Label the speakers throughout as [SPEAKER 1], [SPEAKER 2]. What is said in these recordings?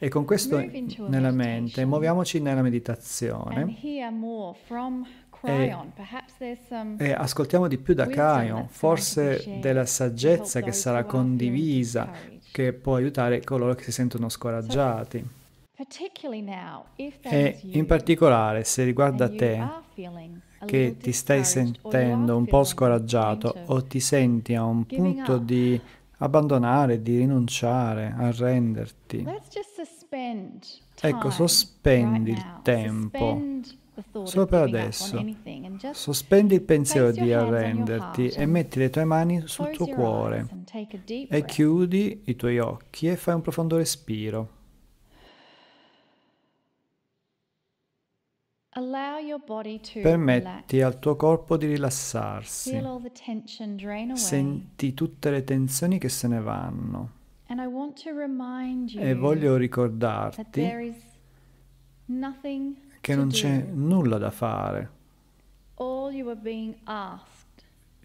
[SPEAKER 1] E con questo nella mente, muoviamoci nella meditazione
[SPEAKER 2] e, e ascoltiamo di più da Kion, forse della
[SPEAKER 1] saggezza che sarà condivisa, che può aiutare coloro che si sentono scoraggiati. E in particolare se riguarda te, che ti stai sentendo un po' scoraggiato o ti senti a un punto di abbandonare, di rinunciare, arrenderti. Ecco, sospendi il tempo solo per adesso.
[SPEAKER 2] Sospendi
[SPEAKER 1] il pensiero di arrenderti e metti le tue mani sul tuo cuore e chiudi i tuoi occhi e fai un profondo respiro.
[SPEAKER 2] Permetti
[SPEAKER 1] al tuo corpo di rilassarsi. Senti tutte le tensioni che se ne vanno.
[SPEAKER 2] E voglio ricordarti che non c'è
[SPEAKER 1] nulla da fare.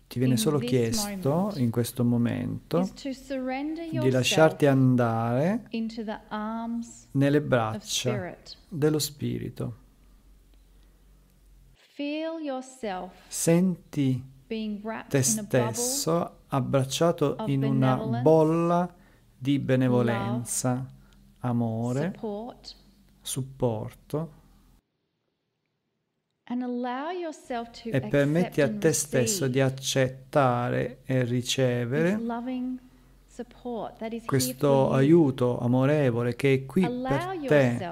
[SPEAKER 2] Ti viene solo chiesto in
[SPEAKER 1] questo momento
[SPEAKER 2] di lasciarti
[SPEAKER 1] andare nelle braccia dello spirito. Senti
[SPEAKER 2] te stesso
[SPEAKER 1] abbracciato in una bolla di benevolenza, amore, supporto
[SPEAKER 2] e permetti a te stesso di
[SPEAKER 1] accettare e ricevere
[SPEAKER 2] questo
[SPEAKER 1] aiuto amorevole che è qui per te.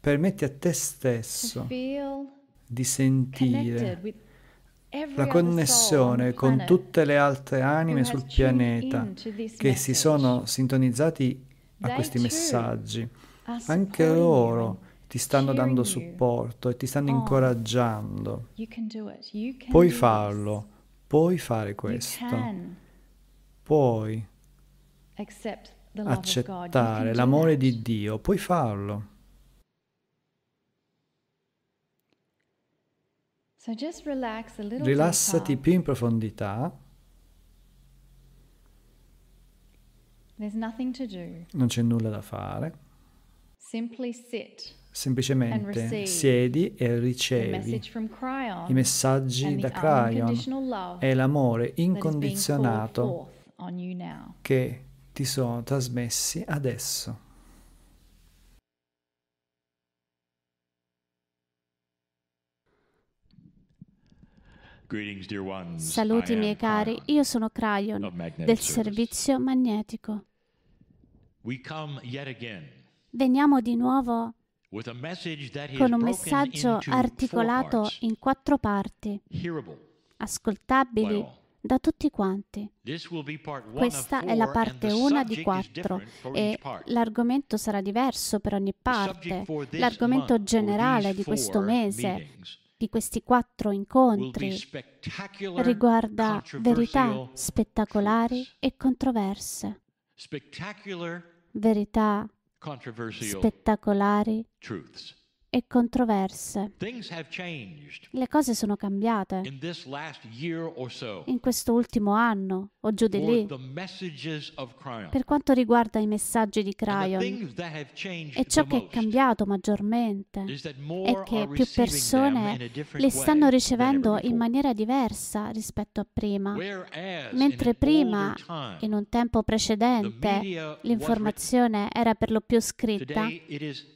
[SPEAKER 1] Permetti a te stesso di di sentire
[SPEAKER 2] la connessione con
[SPEAKER 1] tutte le altre anime sul pianeta che si sono sintonizzati
[SPEAKER 2] a questi messaggi.
[SPEAKER 1] Anche loro ti stanno dando supporto e ti stanno incoraggiando. Puoi farlo, puoi fare questo. Puoi
[SPEAKER 2] accettare
[SPEAKER 1] l'amore di Dio, puoi farlo.
[SPEAKER 2] Rilassati
[SPEAKER 1] più in profondità.
[SPEAKER 2] Non
[SPEAKER 1] c'è nulla da fare. Semplicemente siedi e ricevi
[SPEAKER 2] i messaggi da Cryon e
[SPEAKER 1] l'amore incondizionato che ti sono trasmessi adesso.
[SPEAKER 3] Saluti miei cari,
[SPEAKER 2] io sono Cryon del servizio magnetico. Veniamo di nuovo
[SPEAKER 3] con un messaggio articolato
[SPEAKER 2] in quattro parti, ascoltabili da tutti quanti.
[SPEAKER 3] Questa è la parte 1 di 4 e
[SPEAKER 2] l'argomento sarà diverso per ogni parte. L'argomento generale di questo mese di questi quattro incontri riguarda verità spettacolari e controverse. Verità spettacolari e controverse. Le cose sono cambiate in questo ultimo anno o giù di lì per quanto riguarda i messaggi di Cryon. E ciò che è cambiato maggiormente è che più persone li stanno ricevendo in maniera diversa rispetto a prima. Mentre prima, in un tempo precedente, l'informazione era per lo più scritta,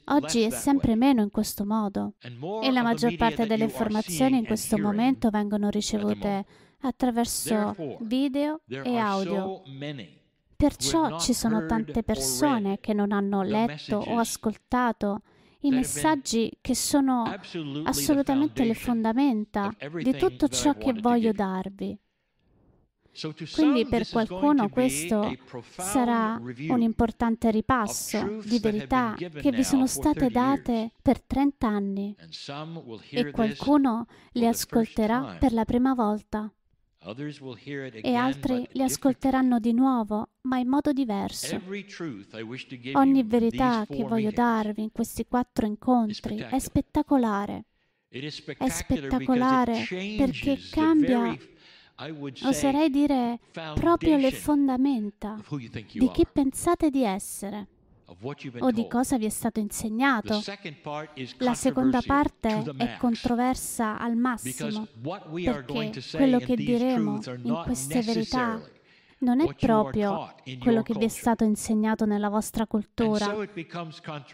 [SPEAKER 2] oggi è sempre meno in questo questo modo e la maggior parte delle informazioni in questo momento vengono ricevute attraverso video e audio. Perciò ci sono tante persone che non hanno letto o ascoltato i messaggi che sono assolutamente le fondamenta di tutto ciò che voglio darvi.
[SPEAKER 3] Quindi per qualcuno questo sarà un
[SPEAKER 2] importante ripasso di verità che vi sono state date per 30 anni
[SPEAKER 3] e qualcuno le ascolterà per
[SPEAKER 2] la prima volta
[SPEAKER 3] e altri le
[SPEAKER 2] ascolteranno di nuovo, ma in modo diverso.
[SPEAKER 3] Ogni verità che voglio darvi
[SPEAKER 2] in questi quattro incontri è spettacolare.
[SPEAKER 3] È spettacolare perché cambia oserei dire
[SPEAKER 2] proprio le fondamenta di chi pensate di essere o di cosa vi è stato insegnato. La seconda parte è controversa al massimo, perché quello che diremo in queste verità non è proprio quello che vi è stato insegnato nella vostra cultura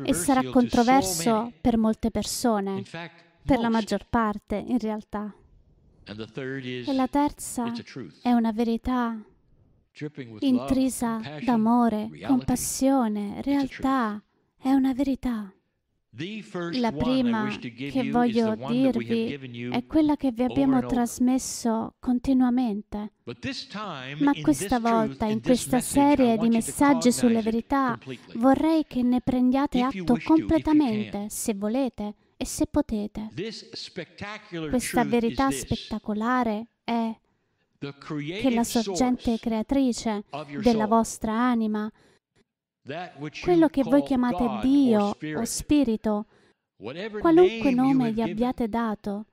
[SPEAKER 2] e sarà controverso per molte persone, per la maggior parte in realtà.
[SPEAKER 3] E la terza
[SPEAKER 2] è una verità
[SPEAKER 3] intrisa d'amore,
[SPEAKER 2] compassione, realtà. È una verità.
[SPEAKER 3] La prima che voglio dirvi è quella che vi abbiamo
[SPEAKER 2] trasmesso continuamente. Ma questa volta, in questa serie di messaggi sulle verità, vorrei che ne prendiate atto completamente, se volete. E se potete,
[SPEAKER 3] questa verità
[SPEAKER 2] spettacolare è
[SPEAKER 3] che la sorgente
[SPEAKER 2] creatrice della vostra anima, quello che voi chiamate Dio o Spirito,
[SPEAKER 3] qualunque nome gli
[SPEAKER 2] abbiate dato,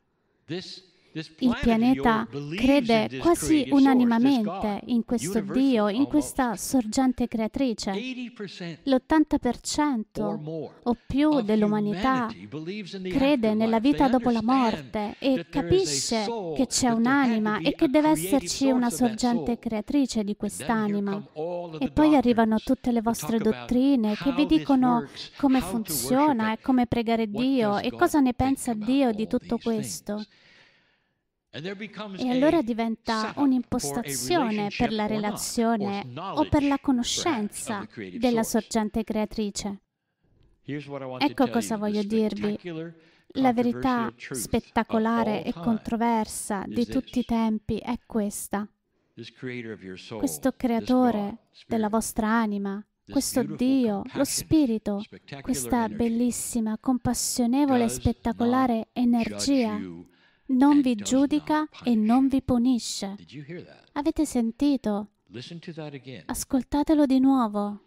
[SPEAKER 3] il pianeta crede quasi
[SPEAKER 2] unanimemente in questo Dio, in questa sorgente creatrice. L'80% o più dell'umanità crede nella vita dopo la morte e capisce che c'è un'anima e che deve esserci una sorgente creatrice di quest'anima. E poi arrivano tutte le vostre dottrine che vi dicono come funziona e come pregare Dio e cosa ne pensa Dio di tutto questo.
[SPEAKER 3] E allora diventa un'impostazione per la relazione o per la conoscenza della
[SPEAKER 2] sorgente creatrice.
[SPEAKER 3] Ecco cosa voglio dirvi. La verità spettacolare e controversa di tutti
[SPEAKER 2] i tempi è questa.
[SPEAKER 3] Questo creatore
[SPEAKER 2] della vostra anima, questo Dio, lo Spirito, questa bellissima, compassionevole e spettacolare energia non vi giudica e non vi punisce. Avete sentito? Ascoltatelo di nuovo.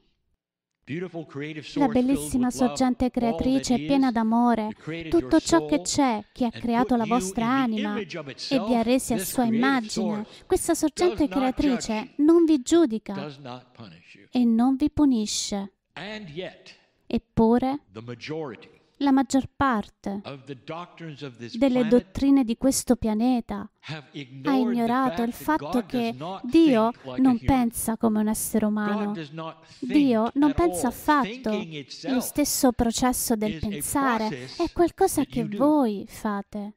[SPEAKER 2] La bellissima sorgente creatrice piena d'amore, tutto ciò che c'è, che ha creato la vostra anima e vi ha resi a sua immagine, questa sorgente creatrice non vi giudica e non vi punisce. Eppure, la maggior parte delle dottrine di questo pianeta ha ignorato il fatto che Dio non pensa come un essere umano. Dio non pensa affatto. Lo stesso processo del pensare è qualcosa che voi fate.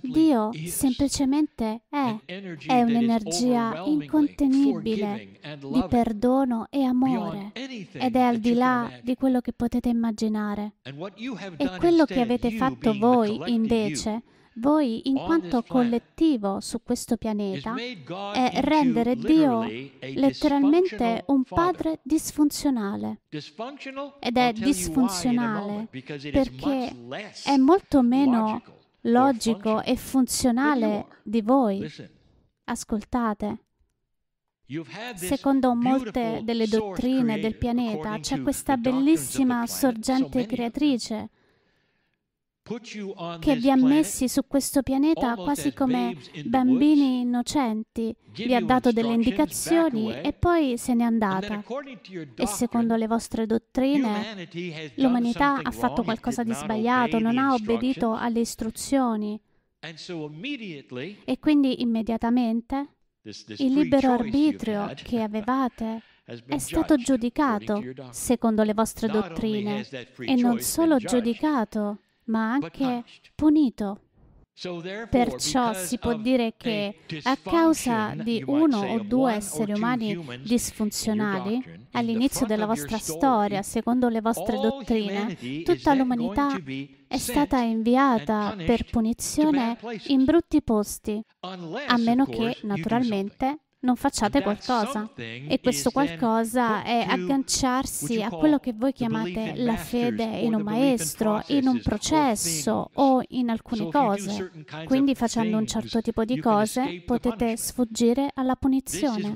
[SPEAKER 2] Dio semplicemente è. È un'energia incontenibile di perdono e amore ed è al di là di quello che potete immaginare. E quello che avete fatto voi, invece, voi in quanto collettivo su questo pianeta, è rendere Dio letteralmente un padre disfunzionale. Ed è disfunzionale perché è molto meno logico e funzionale di voi. Ascoltate. Secondo molte delle dottrine del pianeta c'è questa bellissima sorgente creatrice che vi ha messi su questo pianeta quasi come bambini innocenti, vi ha dato delle indicazioni e poi se n'è andata. E secondo le vostre dottrine, l'umanità ha fatto qualcosa di sbagliato, non ha obbedito alle istruzioni. E quindi immediatamente il libero arbitrio che avevate è stato giudicato secondo le vostre dottrine e non solo giudicato, ma anche punito. Perciò si può dire che a causa di uno o due esseri umani disfunzionali, all'inizio della vostra storia, secondo le vostre dottrine, tutta l'umanità è stata inviata per punizione in brutti posti, a meno che, naturalmente, non facciate qualcosa. E questo qualcosa è agganciarsi a quello che voi chiamate la fede in un maestro, in un processo o in alcune cose. Quindi facendo un certo tipo di cose potete sfuggire alla punizione.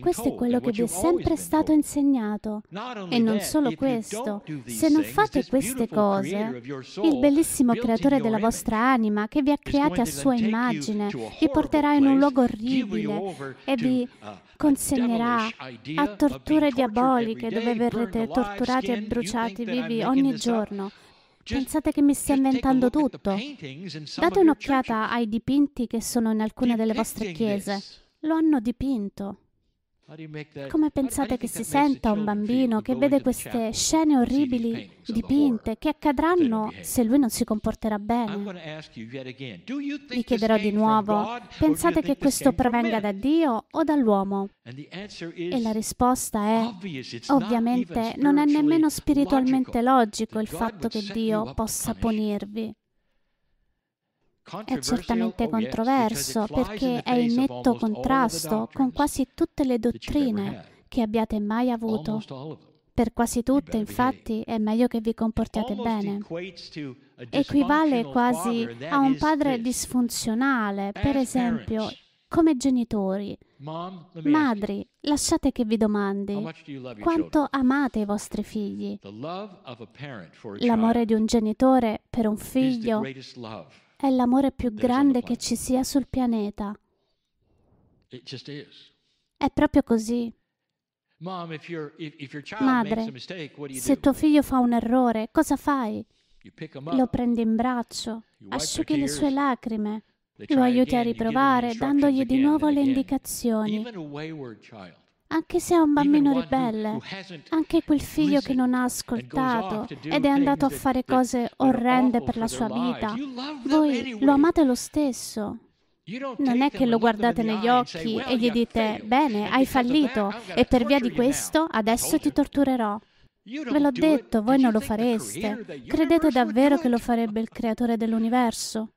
[SPEAKER 2] Questo è quello che vi è sempre stato insegnato. E non solo questo, se non fate queste cose, il bellissimo creatore della vostra anima che vi ha creati a sua immagine vi porterà in un luogo orribile e vi vi ah, consegnerà a torture diaboliche dove verrete torturati e bruciati vivi ogni giorno. Pensate che mi stia inventando tutto? Date un'occhiata ai dipinti che sono in alcune delle vostre chiese. Lo hanno dipinto.
[SPEAKER 3] Come pensate che si senta
[SPEAKER 2] un bambino che vede queste scene orribili dipinte che accadranno se lui non si comporterà bene? Vi chiederò di nuovo, pensate che questo provenga da Dio o dall'uomo? E la risposta è, ovviamente non è nemmeno spiritualmente logico il fatto che Dio possa punirvi è certamente oh controverso perché è in netto contrasto con quasi tutte le dottrine che abbiate mai avuto. Per quasi tutte, infatti, è meglio che vi comportiate bene.
[SPEAKER 3] Equivale quasi a un padre
[SPEAKER 2] disfunzionale, per esempio, come genitori.
[SPEAKER 3] Madri,
[SPEAKER 2] lasciate che vi domandi quanto amate i vostri figli.
[SPEAKER 3] L'amore di un genitore per un figlio è l'amore più grande che
[SPEAKER 2] ci sia sul pianeta.
[SPEAKER 3] È
[SPEAKER 2] proprio così.
[SPEAKER 3] Madre, se tuo figlio
[SPEAKER 2] fa un errore, cosa fai? Lo prendi in braccio,
[SPEAKER 3] asciughi le sue
[SPEAKER 2] lacrime, lo aiuti a riprovare, dandogli di nuovo le indicazioni anche se è un bambino ribelle, anche quel figlio che non ha ascoltato ed è andato a fare cose orrende per la sua vita, voi lo amate lo stesso. Non è che lo guardate negli occhi e gli dite, bene, hai fallito e per via di questo adesso ti torturerò. Ve l'ho detto, voi non lo fareste. Credete davvero che lo farebbe il creatore dell'universo?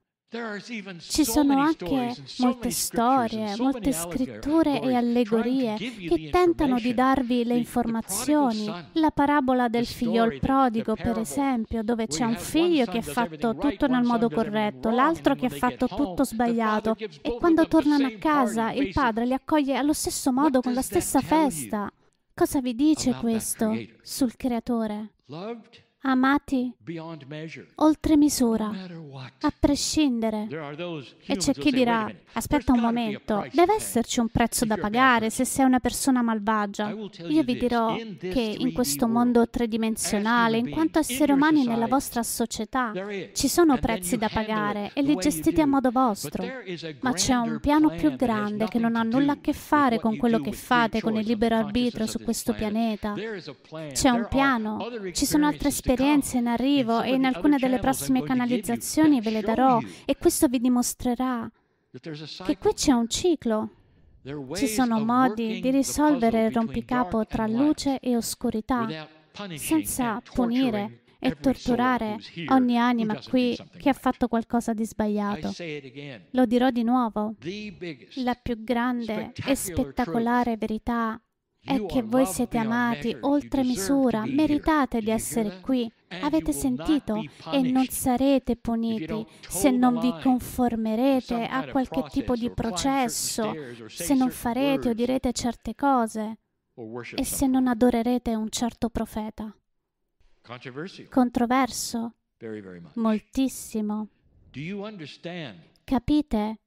[SPEAKER 2] Ci sono anche molte storie, molte scritture e allegorie che tentano di darvi le informazioni. La parabola del figlio prodigo, per esempio, dove c'è un figlio che ha fatto tutto nel modo corretto, l'altro che ha fatto tutto sbagliato e quando tornano a casa il padre li accoglie allo stesso modo con la stessa festa. Cosa vi dice questo sul creatore? amati oltre misura, a prescindere. E c'è chi dirà, aspetta un momento, deve esserci un prezzo da pagare se sei una persona malvagia. Io vi dirò che in questo mondo tridimensionale, in quanto esseri umani nella vostra società, ci sono prezzi da pagare e li gestite a modo vostro. Ma c'è un piano più grande che non ha nulla a che fare con quello che fate, con il libero arbitrio su questo pianeta. C'è un piano, ci sono altre esperienze esperienze in arrivo e in alcune delle prossime canalizzazioni ve le darò e questo vi dimostrerà che qui c'è un ciclo. Ci sono modi di risolvere il rompicapo tra luce e oscurità senza punire e torturare ogni anima qui che ha fatto qualcosa di sbagliato. Lo dirò di nuovo. La più grande e spettacolare verità è che voi siete amati oltre misura, meritate di essere qui. Avete sentito e non sarete puniti se non vi conformerete a qualche tipo di processo, se non farete o direte certe cose e se non adorerete un certo profeta.
[SPEAKER 3] Controverso?
[SPEAKER 2] Moltissimo. Capite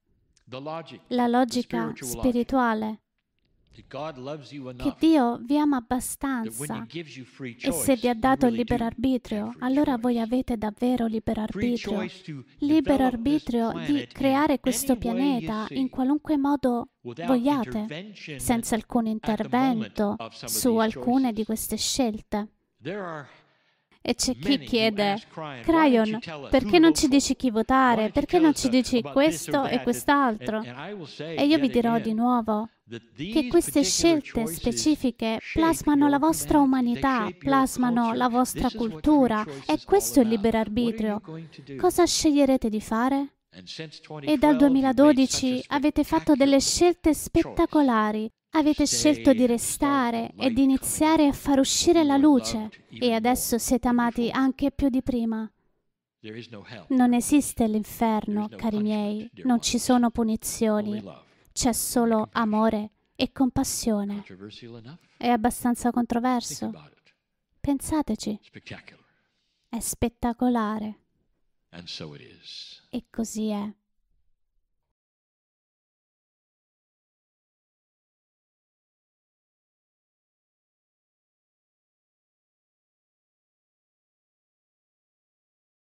[SPEAKER 2] la logica spirituale che Dio vi ama abbastanza e se vi ha dato il libero arbitrio, allora voi avete davvero libero arbitrio. Libero arbitrio di creare questo pianeta in qualunque modo vogliate, senza alcun intervento su alcune di queste scelte. E c'è chi chiede, Cryon, perché non ci dici chi votare? Perché non ci dici questo e quest'altro? E io vi dirò di nuovo che queste scelte specifiche plasmano la vostra umanità, plasmano la vostra cultura e questo è il libero arbitrio. Cosa sceglierete di fare? E dal 2012 avete fatto delle scelte spettacolari Avete scelto di restare e di iniziare a far uscire la luce e adesso siete amati anche più di prima. Non esiste l'inferno, cari miei, non ci sono punizioni, c'è solo amore e compassione. È abbastanza controverso. Pensateci. È spettacolare. E così è.